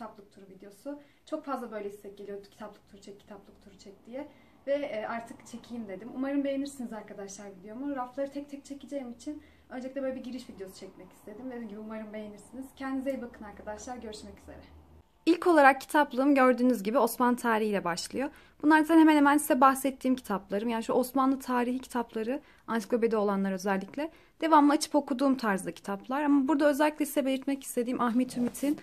kitaplık turu videosu. Çok fazla böyle istek geliyordu kitaplık turu çek, kitaplık turu çek diye. Ve e, artık çekeyim dedim. Umarım beğenirsiniz arkadaşlar videomu. Rafları tek tek çekeceğim için öncelikle böyle bir giriş videosu çekmek istedim. Dediğim gibi umarım beğenirsiniz. Kendinize iyi bakın arkadaşlar. Görüşmek üzere. İlk olarak kitaplığım gördüğünüz gibi Osmanlı tarihi ile başlıyor. Bunlar zaten hemen hemen size bahsettiğim kitaplarım. Yani şu Osmanlı tarihi kitapları, ansiklopedi olanlar özellikle. Devamlı açıp okuduğum tarzda kitaplar. Ama burada özellikle size belirtmek istediğim Ahmet Ümit'in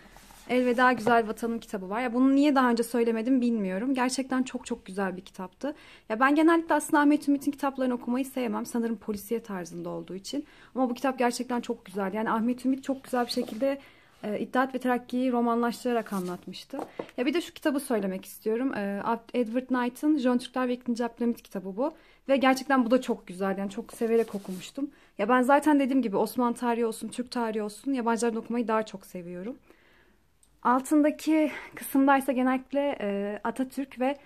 Elveda Güzel Vatanım kitabı var. Ya bunu niye daha önce söylemedim bilmiyorum. Gerçekten çok çok güzel bir kitaptı. Ya ben genellikle aslında Ahmet Ümit'in kitaplarını okumayı sevmem. Sanırım polisiye tarzında olduğu için. Ama bu kitap gerçekten çok güzel. Yani Ahmet Ümit çok güzel bir şekilde e, İttihat ve Terakki'yi romanlaştırarak anlatmıştı. Ya bir de şu kitabı söylemek istiyorum. E, Edward Knight'ın Jön Türkler ve İkinci Abdülhamit kitabı bu. Ve gerçekten bu da çok güzel. Yani çok severek okumuştum. Ya ben zaten dediğim gibi Osmanlı tarihi olsun, Türk tarihi olsun yabancılardan okumayı daha çok seviyorum. Altındaki kısımdaysa ise genellikle e, Atatürk ve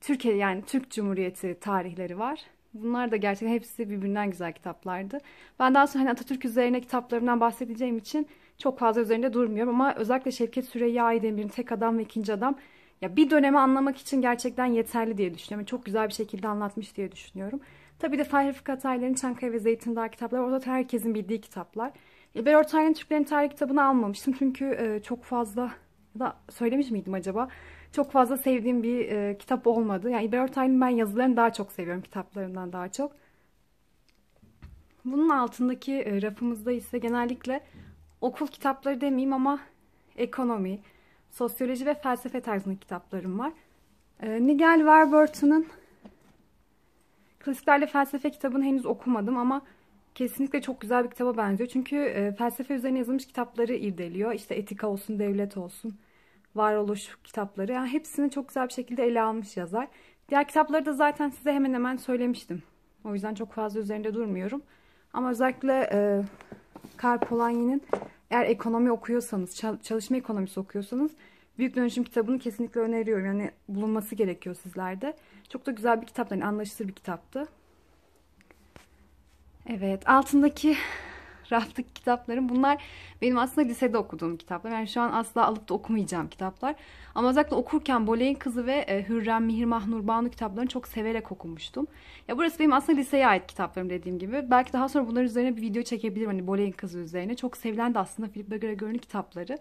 Türkiye yani Türk Cumhuriyeti tarihleri var. Bunlar da gerçekten hepsi birbirinden güzel kitaplardı. Ben daha sonra hani Atatürk üzerine kitaplarından bahsedeceğim için çok fazla üzerinde durmuyorum ama özellikle Şevket Süreyya Aydemir'in Tek Adam ve İkinci Adam ya bir dönemi anlamak için gerçekten yeterli diye düşünüyorum. çok güzel bir şekilde anlatmış diye düşünüyorum. Tabii de Fahri Rıfkı Ataylar'ın Çankaya ve Zeytin Dağı kitapları orada herkesin bildiği kitaplar. Ben Ortaylı'nın Türklerin Tarih kitabını almamıştım. Çünkü e, çok fazla da söylemiş miydim acaba? Çok fazla sevdiğim bir e, kitap olmadı. Yani İlber Ortaylı'nın ben yazılarını daha çok seviyorum kitaplarından daha çok. Bunun altındaki e, rafımızda ise genellikle okul kitapları demeyeyim ama ekonomi, sosyoloji ve felsefe tarzındaki kitaplarım var. E, Nigel Warburton'un Klasiklerle Felsefe kitabını henüz okumadım ama kesinlikle çok güzel bir kitaba benziyor. Çünkü e, felsefe üzerine yazılmış kitapları irdeliyor. İşte etika olsun, devlet olsun, varoluş kitapları. Yani hepsini çok güzel bir şekilde ele almış yazar. Diğer kitapları da zaten size hemen hemen söylemiştim. O yüzden çok fazla üzerinde durmuyorum. Ama özellikle e, Karl Polanyi'nin eğer ekonomi okuyorsanız, çalışma ekonomisi okuyorsanız Büyük Dönüşüm kitabını kesinlikle öneriyorum. Yani bulunması gerekiyor sizlerde. Çok da güzel bir kitap, yani anlaşılır bir kitaptı. Evet altındaki raftaki kitaplarım bunlar benim aslında lisede okuduğum kitaplar. Yani şu an asla alıp da okumayacağım kitaplar. Ama özellikle okurken Boleyn Kızı ve e, Hürrem Mihrimah Nurbanu kitaplarını çok severek okumuştum. Ya burası benim aslında liseye ait kitaplarım dediğim gibi. Belki daha sonra bunlar üzerine bir video çekebilirim hani Boleyn Kızı üzerine. Çok sevilen de aslında Philip Gregory'nin kitapları.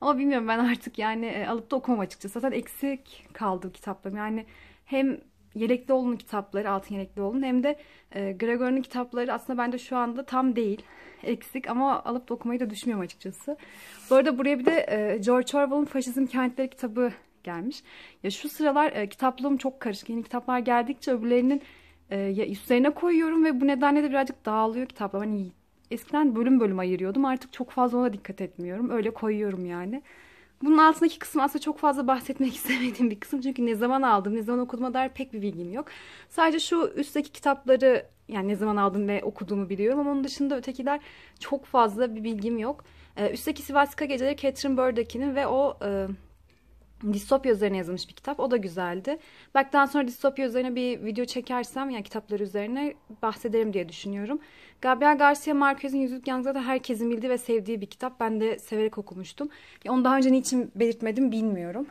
Ama bilmiyorum ben artık yani e, alıp da okumam açıkçası. Zaten eksik kaldı kitaplarım. Yani hem Yelekli kitapları, Altın Yelekli hem de e, Gregor'un kitapları aslında bende şu anda tam değil. Eksik ama alıp da okumayı da düşünmüyorum açıkçası. Bu arada buraya bir de e, George Orwell'ın Faşizm Kentleri kitabı gelmiş. Ya şu sıralar e, kitaplığım çok karışık. Yeni kitaplar geldikçe öbürlerinin e, üstlerine koyuyorum ve bu nedenle de birazcık dağılıyor kitaplar. Hani eskiden bölüm bölüm ayırıyordum. Artık çok fazla ona dikkat etmiyorum. Öyle koyuyorum yani. Bunun altındaki kısmı aslında çok fazla bahsetmek istemediğim bir kısım. Çünkü ne zaman aldım, ne zaman okuduma dair pek bir bilgim yok. Sadece şu üstteki kitapları yani ne zaman aldım ve okuduğumu biliyorum ama onun dışında ötekiler çok fazla bir bilgim yok. Ee, üstteki Sivasika Geceleri Catherine Burdack'inin ve o e, distopya üzerine yazılmış bir kitap. O da güzeldi. Belki daha sonra distopya üzerine bir video çekersem yani kitaplar üzerine bahsederim diye düşünüyorum. Gabriel Garcia Marquez'in Yüzük Yangza da herkesin bildiği ve sevdiği bir kitap. Ben de severek okumuştum. Onu daha önce niçin belirtmedim bilmiyorum.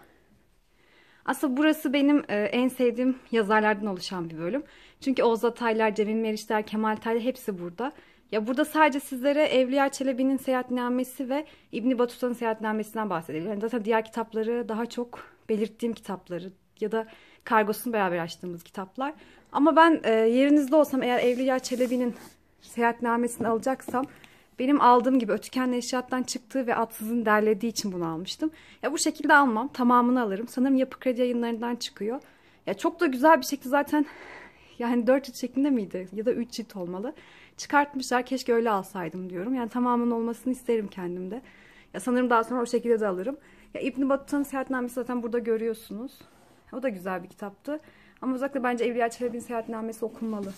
Aslında burası benim e, en sevdiğim yazarlardan oluşan bir bölüm. Çünkü Oğuz Ataylar, Cemil Meriçler, Kemal Taylar hepsi burada. Ya burada sadece sizlere Evliya Çelebi'nin seyahatnamesi ve İbni Batuta'nın seyahatnamesinden bahsedelim. Yani zaten diğer kitapları daha çok belirttiğim kitapları ya da kargosunu beraber açtığımız kitaplar. Ama ben e, yerinizde olsam eğer Evliya Çelebi'nin seyahatnamesini alacaksam benim aldığım gibi Ötüken'le eşyattan çıktığı ve Atsız'ın derlediği için bunu almıştım. Ya bu şekilde almam. Tamamını alırım. Sanırım Yapı Kredi yayınlarından çıkıyor. Ya çok da güzel bir şekilde zaten yani dört cilt şeklinde miydi? Ya da üç cilt olmalı. Çıkartmışlar. Keşke öyle alsaydım diyorum. Yani tamamının olmasını isterim kendimde. Ya sanırım daha sonra o şekilde de alırım. Ya İbn Batı'nın seyahatnamesi zaten burada görüyorsunuz. O da güzel bir kitaptı. Ama özellikle bence Evliya Çelebi'nin seyahatnamesi okunmalı.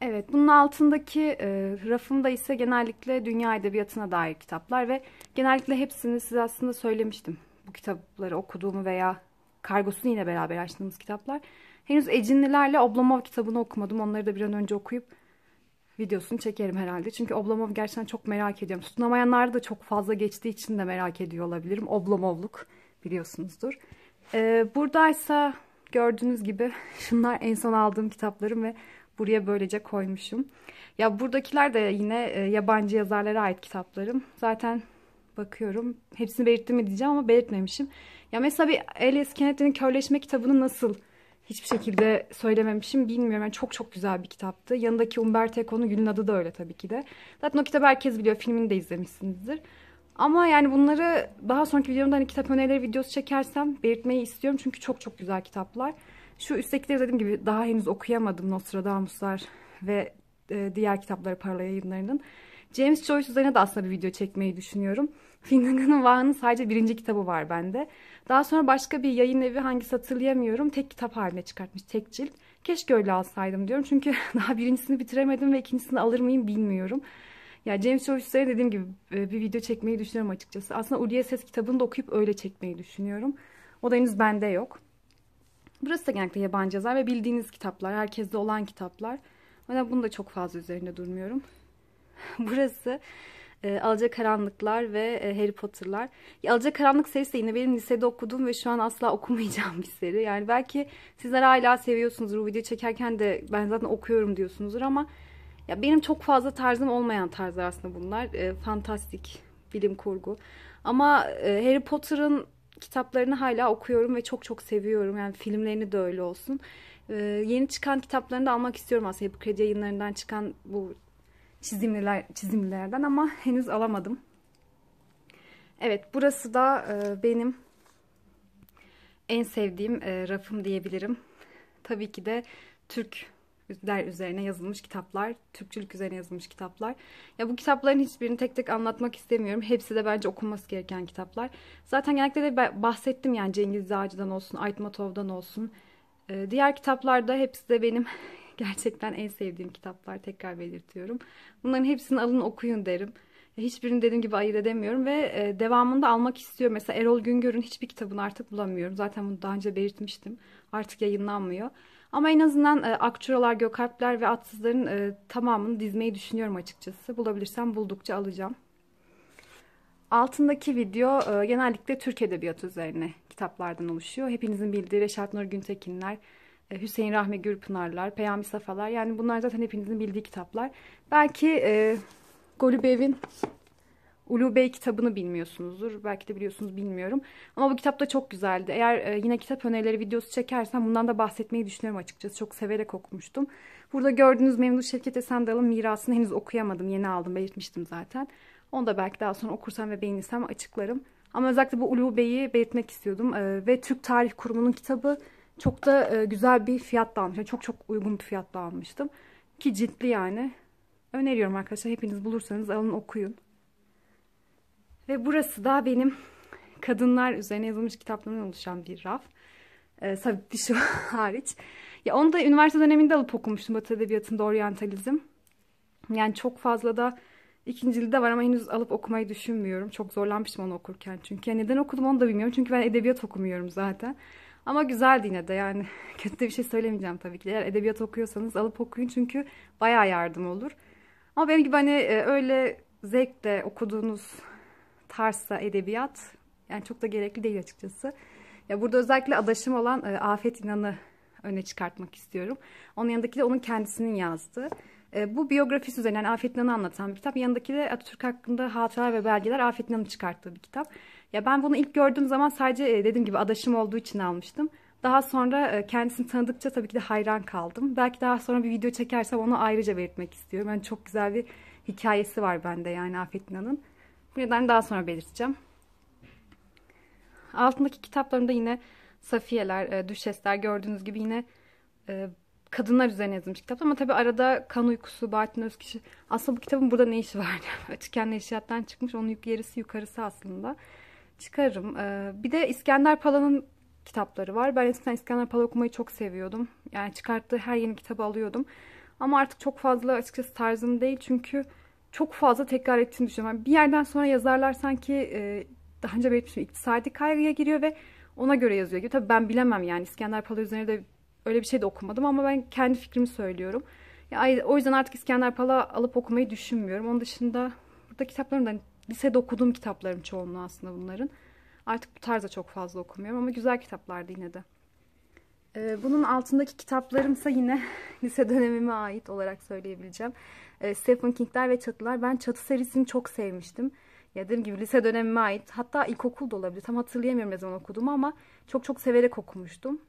Evet, bunun altındaki e, rafımda ise genellikle dünya edebiyatına dair kitaplar ve genellikle hepsini size aslında söylemiştim. Bu kitapları okuduğumu veya kargosunu yine beraber açtığımız kitaplar. Henüz Ecinlilerle Oblomov kitabını okumadım. Onları da bir an önce okuyup videosunu çekerim herhalde. Çünkü Oblomov gerçekten çok merak ediyorum. Tutunamayanlar da çok fazla geçtiği için de merak ediyor olabilirim. Oblomovluk biliyorsunuzdur. Ee, buradaysa gördüğünüz gibi şunlar en son aldığım kitaplarım ve buraya böylece koymuşum. Ya buradakiler de yine e, yabancı yazarlara ait kitaplarım. Zaten bakıyorum. Hepsini belirttim mi diyeceğim ama belirtmemişim. Ya mesela bir Elias Kennedy'nin Körleşme kitabını nasıl hiçbir şekilde söylememişim bilmiyorum. Yani çok çok güzel bir kitaptı. Yanındaki Umberto Eco'nun Gül'ün adı da öyle tabii ki de. Zaten o kitabı herkes biliyor. Filmini de izlemişsinizdir. Ama yani bunları daha sonraki videomda hani kitap önerileri videosu çekersem belirtmeyi istiyorum. Çünkü çok çok güzel kitaplar. Şu üsttekileri dediğim gibi daha henüz okuyamadım. Nostradamuslar ve e, diğer kitapları Parla yayınlarının. James Joyce üzerine de aslında bir video çekmeyi düşünüyorum. Finnegan'ın Vaha'nın sadece birinci kitabı var bende. Daha sonra başka bir yayın evi hangisi hatırlayamıyorum. Tek kitap haline çıkartmış. Tek cilt. Keşke öyle alsaydım diyorum. Çünkü daha birincisini bitiremedim ve ikincisini alır mıyım bilmiyorum. Ya yani James Joyce'e dediğim gibi e, bir video çekmeyi düşünüyorum açıkçası. Aslında Ulye Ses kitabını da okuyup öyle çekmeyi düşünüyorum. O da henüz bende yok. Burası da genellikle yabancı yazar ve bildiğiniz kitaplar, herkeste olan kitaplar. Ben bunu da çok fazla üzerinde durmuyorum. Burası e, Karanlıklar ve e, Harry Potter'lar. E, Karanlık serisi de yine benim lisede okuduğum ve şu an asla okumayacağım bir seri. Yani belki sizler hala seviyorsunuz Bu video çekerken de ben zaten okuyorum diyorsunuzdur ama ya benim çok fazla tarzım olmayan tarzlar aslında bunlar. E, fantastik, bilim kurgu. Ama e, Harry Potter'ın kitaplarını hala okuyorum ve çok çok seviyorum. Yani filmlerini de öyle olsun. Ee, yeni çıkan kitaplarını da almak istiyorum aslında. Yapı Kredi yayınlarından çıkan bu çizimler, çizimlerden ama henüz alamadım. Evet burası da e, benim en sevdiğim e, rafım diyebilirim. Tabii ki de Türk der üzerine yazılmış kitaplar, Türkçülük üzerine yazılmış kitaplar. Ya bu kitapların hiçbirini tek tek anlatmak istemiyorum. Hepsi de bence okunması gereken kitaplar. Zaten genellikle de bahsettim yani Cengiz Dağcı'dan olsun, Aytmatov'dan olsun. Ee, diğer kitaplarda hepsi de benim Gerçekten en sevdiğim kitaplar tekrar belirtiyorum. Bunların hepsini alın okuyun derim. E, hiçbirini dediğim gibi ayırt edemiyorum ve e, devamında almak istiyorum Mesela Erol Güngör'ün hiçbir kitabını artık bulamıyorum. Zaten bunu daha önce belirtmiştim. Artık yayınlanmıyor. Ama en azından e, Akçuralar, Gökalpler ve Atsızların e, tamamını dizmeyi düşünüyorum açıkçası. Bulabilirsem buldukça alacağım. Altındaki video e, genellikle Türk Edebiyatı üzerine kitaplardan oluşuyor. Hepinizin bildiği Reşat Nur Güntekinler, e, Hüseyin Rahmi Gürpınarlar, Peyami Safalar. Yani bunlar zaten hepinizin bildiği kitaplar. Belki e, Golubev'in Ulu kitabını bilmiyorsunuzdur. Belki de biliyorsunuz bilmiyorum. Ama bu kitap da çok güzeldi. Eğer e, yine kitap önerileri videosu çekersem bundan da bahsetmeyi düşünüyorum açıkçası. Çok severek okumuştum. Burada gördüğünüz Memnun Şevket Esendal'ın mirasını henüz okuyamadım. Yeni aldım belirtmiştim zaten. Onu da belki daha sonra okursam ve beğenirsem açıklarım. Ama özellikle bu Ulu Bey'i belirtmek istiyordum. E, ve Türk Tarih Kurumu'nun kitabı çok da e, güzel bir fiyatla almıştım. Çok çok uygun bir fiyatla almıştım. Ki ciltli yani. Öneriyorum arkadaşlar. Hepiniz bulursanız alın okuyun. Ve burası da benim kadınlar üzerine yazılmış kitaplarından oluşan bir raf. E, sabit bir hariç. Ya onu da üniversite döneminde alıp okumuştum Batı Edebiyatı'nda oryantalizm. Yani çok fazla da ikincili de var ama henüz alıp okumayı düşünmüyorum. Çok zorlanmıştım onu okurken çünkü. Yani neden okudum onu da bilmiyorum. Çünkü ben edebiyat okumuyorum zaten. Ama güzeldi yine de yani. Kötü bir şey söylemeyeceğim tabii ki. Eğer edebiyat okuyorsanız alıp okuyun çünkü baya yardım olur. Ama benim gibi hani e, öyle zevkle okuduğunuz tarzsa edebiyat yani çok da gerekli değil açıkçası. Ya burada özellikle adaşım olan e, Afet İnan'ı öne çıkartmak istiyorum. Onun yanındaki de onun kendisinin yazdığı. E, bu biyografisi üzerine yani Afet İnan'ı anlatan bir kitap. Yanındaki de Atatürk hakkında hatıralar ve belgeler Afet İnan'ın çıkarttığı bir kitap. Ya ben bunu ilk gördüğüm zaman sadece e, dediğim gibi adaşım olduğu için almıştım. Daha sonra e, kendisini tanıdıkça tabii ki de hayran kaldım. Belki daha sonra bir video çekersem onu ayrıca belirtmek istiyorum. Yani çok güzel bir hikayesi var bende yani Afet İnan'ın. Bu nedenle daha sonra belirteceğim. Altındaki kitaplarımda yine Safiyeler, e, Düşesler gördüğünüz gibi yine kadınlar üzerine yazılmış kitap ama tabii arada Kan Uykusu, Bahattin Özkişi aslında bu kitabın burada ne işi var? Açık kendi eşyattan çıkmış onun yük yerisi yukarısı aslında çıkarım. Ee, bir de İskender Pala'nın kitapları var. Ben eskiden İskender Pala okumayı çok seviyordum. Yani çıkarttığı her yeni kitabı alıyordum. Ama artık çok fazla açıkçası tarzım değil. Çünkü çok fazla tekrar ettiğini düşünüyorum. bir yerden sonra yazarlar sanki e, daha önce belirtmiştim iktisadi kaygıya giriyor ve ona göre yazıyor gibi. Tabii ben bilemem yani İskender Pala üzerine de öyle bir şey de okumadım ama ben kendi fikrimi söylüyorum. Ya, o yüzden artık İskender Pala alıp okumayı düşünmüyorum. Onun dışında burada kitaplarımdan lisede okuduğum kitapların çoğunluğu aslında bunların. Artık bu tarzda çok fazla okumuyorum ama güzel kitaplardı yine de. Ee, bunun altındaki kitaplarımsa yine lise dönemime ait olarak söyleyebileceğim. Ee, Stephen King'ler ve Çatılar. Ben Çatı serisini çok sevmiştim. Ya dediğim gibi lise dönemime ait. Hatta ilkokul da olabilir. Tam hatırlayamıyorum ne zaman okudum ama çok çok severek okumuştum.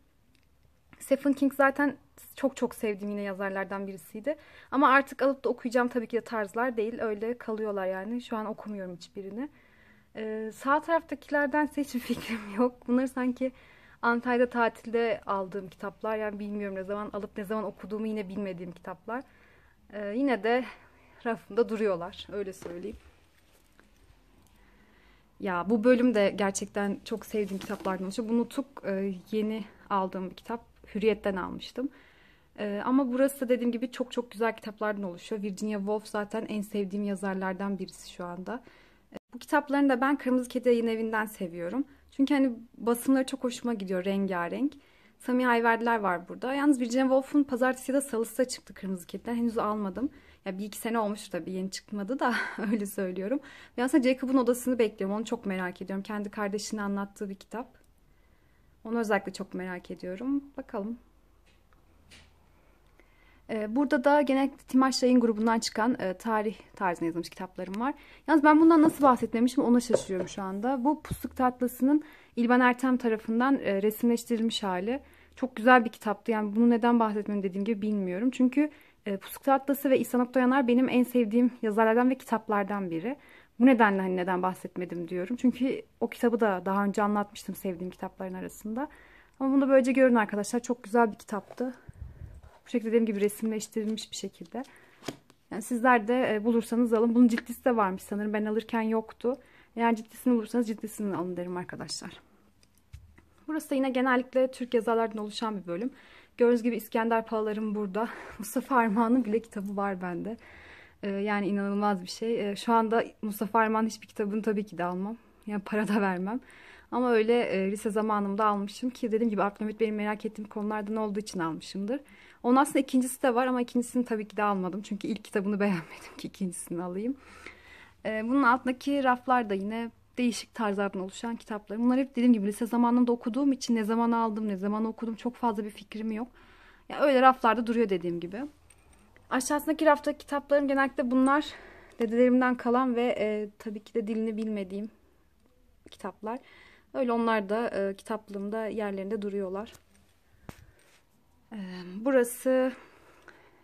Stephen King zaten çok çok sevdiğim yine yazarlardan birisiydi. Ama artık alıp da okuyacağım tabii ki de tarzlar değil. Öyle kalıyorlar yani. Şu an okumuyorum hiçbirini. Ee, sağ taraftakilerden hiçbir fikrim yok. Bunları sanki Antalya'da tatilde aldığım kitaplar. Yani bilmiyorum ne zaman alıp ne zaman okuduğumu yine bilmediğim kitaplar. Ee, yine de rafımda duruyorlar. Öyle söyleyeyim. Ya bu bölüm de gerçekten çok sevdiğim kitaplardan oluşuyor. Bu Nutuk e, yeni aldığım bir kitap. Hürriyet'ten almıştım. Ee, ama burası da dediğim gibi çok çok güzel kitaplardan oluşuyor. Virginia Woolf zaten en sevdiğim yazarlardan birisi şu anda. Ee, bu kitaplarını da ben Kırmızı Kedi Yayın Evi'nden seviyorum. Çünkü hani basımları çok hoşuma gidiyor rengarenk. Sami Ayverdiler var burada. Yalnız Virginia Woolf'un pazartesi ya da salısı da çıktı Kırmızı Kedi'den. Henüz almadım. Ya bir iki sene olmuş tabii yeni çıkmadı da öyle söylüyorum. Ben aslında Jacob'un odasını bekliyorum. Onu çok merak ediyorum. Kendi kardeşini anlattığı bir kitap. Onu özellikle çok merak ediyorum. Bakalım. Ee, burada da gene Timar Yayın grubundan çıkan e, tarih tarzına yazılmış kitaplarım var. Yalnız ben bundan nasıl bahsetmemişim ona şaşırıyorum şu anda. Bu Pusluk Tatlısı"nın İlben Ertem tarafından e, resimleştirilmiş hali. Çok güzel bir kitaptı. Yani bunu neden bahsetmem dediğim gibi bilmiyorum. Çünkü e, ee, Atlası ve İhsan Oktayanar benim en sevdiğim yazarlardan ve kitaplardan biri. Bu nedenle hani neden bahsetmedim diyorum. Çünkü o kitabı da daha önce anlatmıştım sevdiğim kitapların arasında. Ama bunu böylece görün arkadaşlar. Çok güzel bir kitaptı. Bu şekilde dediğim gibi resimleştirilmiş bir şekilde. Yani sizler de e, bulursanız alın. Bunun ciltlisi de varmış sanırım. Ben alırken yoktu. Eğer ciltlisini bulursanız ciltlisini alın derim arkadaşlar. Burası da yine genellikle Türk yazarlardan oluşan bir bölüm. Gördüğünüz gibi İskender Palalarım burada. Mustafa Armağan'ın bile kitabı var bende. Ee, yani inanılmaz bir şey. Ee, şu anda Mustafa Armağan'ın hiçbir kitabını tabii ki de almam. Yani para da vermem. Ama öyle e, lise zamanımda almışım ki dediğim gibi Abdülhamit benim merak ettiğim konulardan olduğu için almışımdır. Onun aslında ikincisi de var ama ikincisini tabii ki de almadım. Çünkü ilk kitabını beğenmedim ki ikincisini alayım. Ee, bunun altındaki raflar da yine değişik tarzlardan oluşan kitaplar. Bunlar hep dediğim gibi lise zamanında okuduğum için ne zaman aldım, ne zaman okudum çok fazla bir fikrim yok. Ya yani öyle raflarda duruyor dediğim gibi. Aşağısındaki rafta kitaplarım genellikle bunlar dedelerimden kalan ve e, tabii ki de dilini bilmediğim kitaplar. Öyle onlar da e, kitaplığımda yerlerinde duruyorlar. E, burası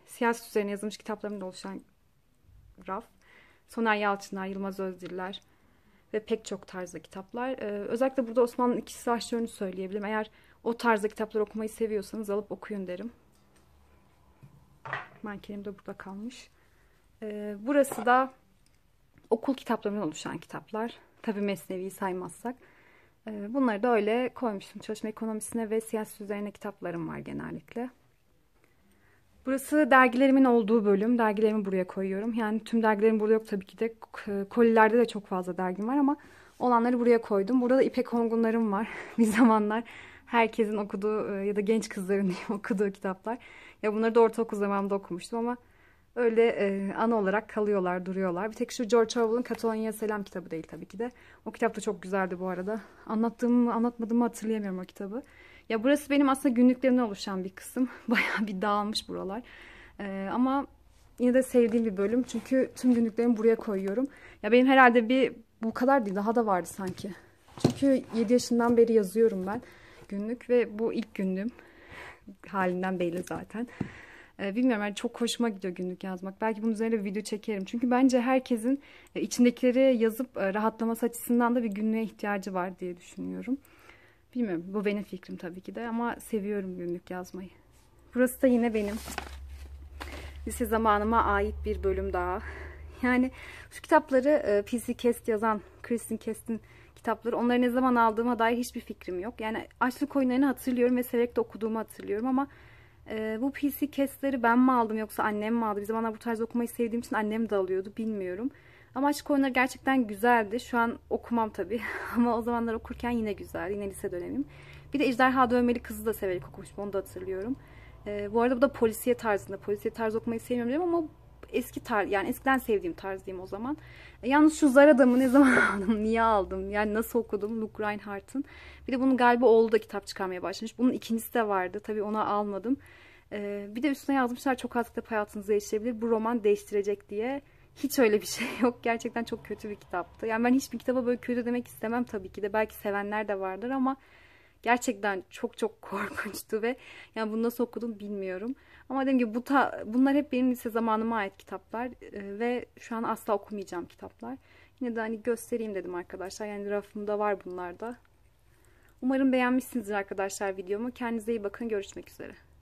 siyaset üzerine yazılmış kitaplarımda oluşan raf. Soner Yalçınlar, Yılmaz Özdiller, ve pek çok tarzda kitaplar. Ee, özellikle burada Osmanlı'nın ikisi aşçılarını söyleyebilirim. Eğer o tarzda kitaplar okumayı seviyorsanız alıp okuyun derim. Mankenim de burada kalmış. Ee, burası da okul kitaplarından oluşan kitaplar. Tabi Mesnevi'yi saymazsak. Ee, bunları da öyle koymuştum. Çalışma ekonomisine ve siyaset üzerine kitaplarım var genellikle. Burası dergilerimin olduğu bölüm. Dergilerimi buraya koyuyorum. Yani tüm dergilerim burada yok tabii ki de. E, kolilerde de çok fazla dergim var ama olanları buraya koydum. Burada da İpek Ongunlarım var. bir zamanlar herkesin okuduğu e, ya da genç kızların okuduğu kitaplar. Ya bunları da ortaokul zamanında okumuştum ama öyle e, ana olarak kalıyorlar, duruyorlar. Bir tek şu George Orwell'ın Katalonya'ya Selam kitabı değil tabii ki de. O kitap da çok güzeldi bu arada. Anlattığımı, anlatmadığımı hatırlayamıyorum o kitabı. Ya burası benim aslında günlüklerimden oluşan bir kısım. Bayağı bir dağılmış buralar. Ee, ama yine de sevdiğim bir bölüm. Çünkü tüm günlüklerimi buraya koyuyorum. Ya benim herhalde bir bu kadar değil daha da vardı sanki. Çünkü 7 yaşından beri yazıyorum ben günlük ve bu ilk günlüğüm halinden belli zaten. Ee, bilmiyorum yani çok hoşuma gidiyor günlük yazmak. Belki bunun üzerine bir video çekerim. Çünkü bence herkesin e, içindekileri yazıp e, rahatlaması açısından da bir günlüğe ihtiyacı var diye düşünüyorum. Bilmiyorum bu benim fikrim tabii ki de ama seviyorum günlük yazmayı. Burası da yine benim lise zamanıma ait bir bölüm daha. Yani şu kitapları e, P.C. Kest yazan, Kristin Kest'in kitapları onları ne zaman aldığıma dair hiçbir fikrim yok. Yani açlık oyunlarını hatırlıyorum ve severek de okuduğumu hatırlıyorum ama e, bu PC Kest'leri ben mi aldım yoksa annem mi aldı? Bir zamanlar bu tarz okumayı sevdiğim için annem de alıyordu bilmiyorum. Amaçlı konular gerçekten güzeldi. Şu an okumam tabii ama o zamanlar okurken yine güzel. Yine lise dönemim. Bir de Ejderha Dövmeli Kızı da severek okumuştum. Onu da hatırlıyorum. E, bu arada bu da polisiye tarzında. Polisiye tarz okumayı sevmiyorum ama eski tarz yani eskiden sevdiğim tarz diyeyim o zaman. E, yalnız şu Zar Adam'ı ne zaman aldım? Niye aldım? Yani nasıl okudum? Luke Reinhardt'ın. Bir de bunun galiba oğlu da kitap çıkarmaya başlamış. Bunun ikincisi de vardı. Tabii onu almadım. E, bir de üstüne yazmışlar çok az kitap hayatınızı değiştirebilir. Bu roman değiştirecek diye hiç öyle bir şey yok. Gerçekten çok kötü bir kitaptı. Yani ben hiçbir kitaba böyle kötü demek istemem tabii ki de. Belki sevenler de vardır ama gerçekten çok çok korkunçtu ve yani bunu nasıl okudum bilmiyorum. Ama dedim ki bu ta, bunlar hep benim lise zamanıma ait kitaplar e, ve şu an asla okumayacağım kitaplar. Yine de hani göstereyim dedim arkadaşlar. Yani rafımda var bunlar da. Umarım beğenmişsinizdir arkadaşlar videomu. Kendinize iyi bakın. Görüşmek üzere.